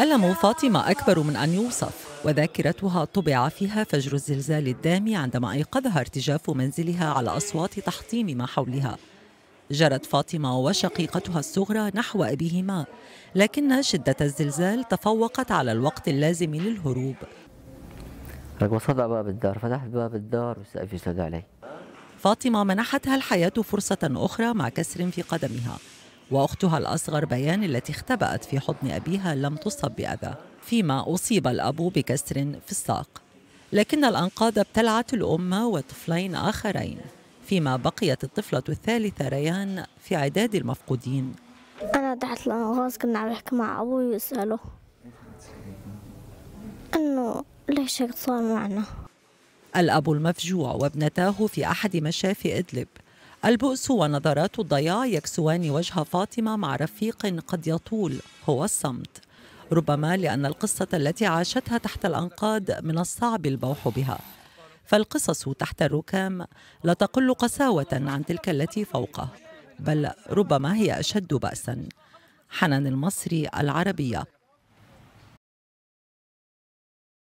ألم فاطمة أكبر من أن يوصف وذاكرتها طبع فيها فجر الزلزال الدامي عندما أيقظها ارتجاف منزلها على أصوات تحطيم ما حولها جرت فاطمة وشقيقتها الصغرى نحو أبيهما لكن شدة الزلزال تفوقت على الوقت اللازم للهروب وصدع باب الدار فتحت باب الدار والسقف يسد علي فاطمة منحتها الحياة فرصة أخرى مع كسر في قدمها واختها الاصغر بيان التي اختبأت في حضن ابيها لم تصب باذى فيما اصيب الاب بكسر في الساق لكن الانقاض ابتلعت الام وطفلين اخرين فيما بقيت الطفله الثالثه ريان في عداد المفقودين انا تحت الانغاز كنا عم نحكي مع ابوي ويساله انه ليش هيك صار معنا الاب المفجوع وابنتاه في احد مشافي ادلب البؤس ونظرات الضياع يكسوان وجه فاطمة مع رفيق قد يطول هو الصمت ربما لأن القصة التي عاشتها تحت الأنقاض من الصعب البوح بها فالقصص تحت الركام لا تقل قساوة عن تلك التي فوقه بل ربما هي أشد بأسا حنان المصري العربية